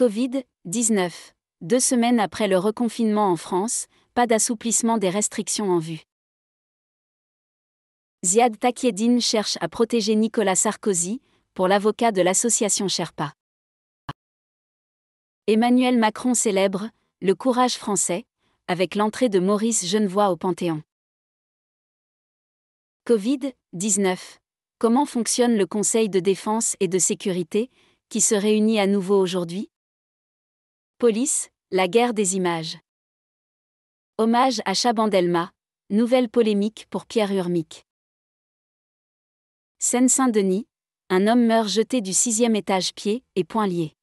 Covid-19. Deux semaines après le reconfinement en France, pas d'assouplissement des restrictions en vue. Ziad Takieddine cherche à protéger Nicolas Sarkozy, pour l'avocat de l'association Sherpa. Emmanuel Macron célèbre le courage français avec l'entrée de Maurice Genevois au Panthéon. Covid-19. Comment fonctionne le Conseil de défense et de sécurité, qui se réunit à nouveau aujourd'hui Police, la guerre des images. Hommage à Chabandelma, nouvelle polémique pour Pierre Urmic. Seine-Saint-Denis, un homme meurt jeté du sixième étage pied et poing liés.